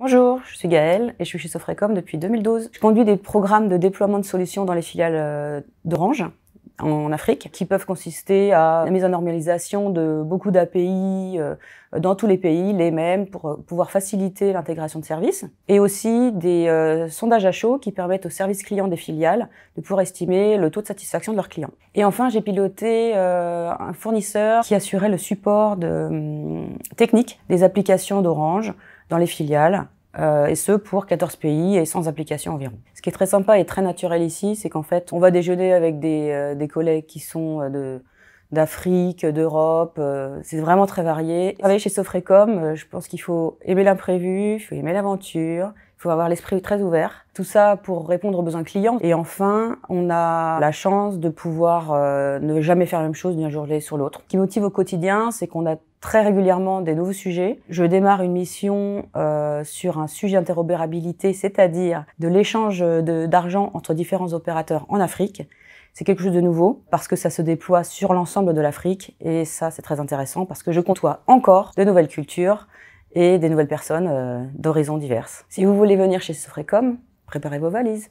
Bonjour, je suis Gaëlle et je suis chez Sofrecom depuis 2012. Je conduis des programmes de déploiement de solutions dans les filiales euh, d'Orange en Afrique, qui peuvent consister à la mise en normalisation de beaucoup d'API euh, dans tous les pays, les mêmes, pour euh, pouvoir faciliter l'intégration de services, et aussi des euh, sondages à chaud qui permettent aux services clients des filiales de pouvoir estimer le taux de satisfaction de leurs clients. Et enfin, j'ai piloté un fournisseur qui assurait le support de, hum, technique des applications d'Orange dans les filiales euh, et ce pour 14 pays et sans application environ. Ce qui est très sympa et très naturel ici, c'est qu'en fait, on va déjeuner avec des, euh, collègues qui sont euh, d'Afrique, d'Europe, c'est vraiment très varié. Travailler chez Sofrecom, je pense qu'il faut aimer l'imprévu, il faut aimer l'aventure, il faut avoir l'esprit très ouvert. Tout ça pour répondre aux besoins clients. Et enfin, on a la chance de pouvoir euh, ne jamais faire la même chose d'un jour sur l'autre. Ce qui motive au quotidien, c'est qu'on a très régulièrement des nouveaux sujets. Je démarre une mission euh, sur un sujet d'interopérabilité, c'est-à-dire de l'échange d'argent entre différents opérateurs en Afrique. C'est quelque chose de nouveau parce que ça se déploie sur l'ensemble de l'Afrique et ça c'est très intéressant parce que je comptoie encore de nouvelles cultures, et des nouvelles personnes euh, d'horizons diverses. Si vous voulez venir chez Sofrecom, préparez vos valises.